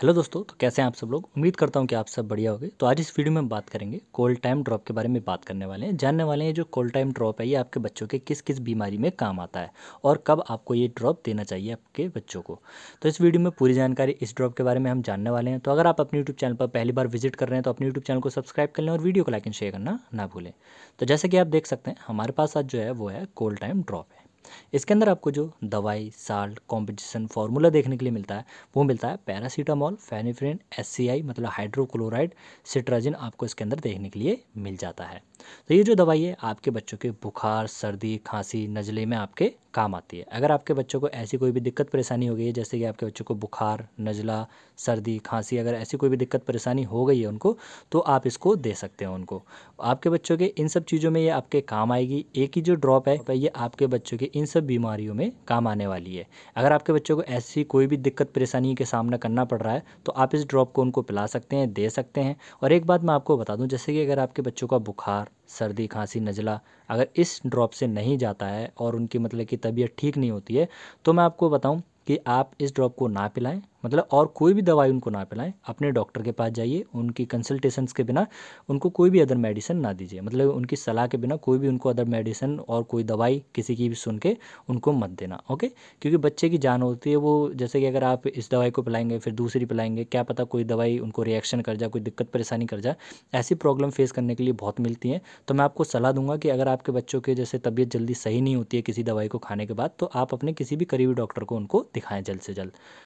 hello दोस्तों तो कैसे हैं आप सब लोग उम्मीद करता हूं कि आप सब बढ़िया होगे तो आज इस वीडियो में हम बात करेंगे कोल्ड टाइम ड्रॉप के बारे में बात करने वाले हैं जानने वाले हैं जो कोल्ड टाइम ड्रॉप है ये आपके बच्चों के किस किस बीमारी में काम आता है और कब आपको ये ड्रॉप देना चाहिए आपके बच्चों को तो इस वीडियो में पूरी जानकारी इस ड्रॉप के बारे में हम जानने वाले हैं तो अगर आप अपने यूट्यूब चैनल पर पहली बार विजिट कर रहे हैं तो अपने यूट्यूब चैनल को सब्सक्राइब कर लें और वीडियो को लाइक एंड शेयर करना ना भूलें तो जैसे कि आप देख सकते हैं हमारे पास आज जो है वो है कोल्ड टाइम ड्रॉप है इसके अंदर आपको जो दवाई साल्ट कॉम्पिटिशन फार्मूला देखने के लिए मिलता है वो मिलता है पैरासीटामॉल फेनिफ्रिन एस मतलब हाइड्रोक्लोराइड सिट्राजिन आपको इसके अंदर देखने के लिए मिल जाता है तो ये जो दवाई है आपके बच्चों के बुखार सर्दी खांसी नज़ले में आपके काम आती है अगर आपके बच्चों को ऐसी कोई भी दिक्कत परेशानी हो गई है जैसे कि आपके बच्चों को बुखार नज़ला सर्दी खांसी अगर ऐसी कोई भी दिक्कत परेशानी हो गई है उनको तो आप इसको दे सकते हैं उनको आपके बच्चों के इन सब चीज़ों में ये आपके काम आएगी एक ही जो ड्रॉप है ये आपके बच्चों के इन सब बीमारियों में काम आने वाली है अगर आपके बच्चों को ऐसी कोई भी दिक्कत परेशानी का सामना करना पड़ रहा है तो आप इस ड्रॉप को उनको पिला सकते हैं दे सकते हैं और एक बात मैं आपको बता दूँ जैसे कि अगर आपके बच्चों का बुखार सर्दी खांसी नज़ला अगर इस ड्रॉप से नहीं जाता है और उनकी मतलब की तबीयत ठीक नहीं होती है तो मैं आपको बताऊँ कि आप इस ड्रॉप को ना पिलाएं मतलब और कोई भी दवाई उनको ना पिलाएं अपने डॉक्टर के पास जाइए उनकी कंसल्टेशंस के बिना उनको कोई भी अदर मेडिसिन ना दीजिए मतलब उनकी सलाह के बिना कोई भी उनको अदर मेडिसिन और कोई दवाई किसी की भी सुन के उनको मत देना ओके क्योंकि बच्चे की जान होती है वो जैसे कि अगर आप इस दवाई को पिलाएंगे फिर दूसरी पिलाएंगे क्या पता कोई दवाई उनको रिएक्शन कर जाए कोई दिक्कत परेशानी कर जाए ऐसी प्रॉब्लम फेस करने के लिए बहुत मिलती हैं तो मैं आपको सलाह दूंगा कि अगर आपके बच्चों के जैसे तबीयत जल्दी सही नहीं होती है किसी दवाई को खाने के बाद तो आप अपने किसी भी करीबी डॉक्टर को उनको दिखाएं जल्द से जल्द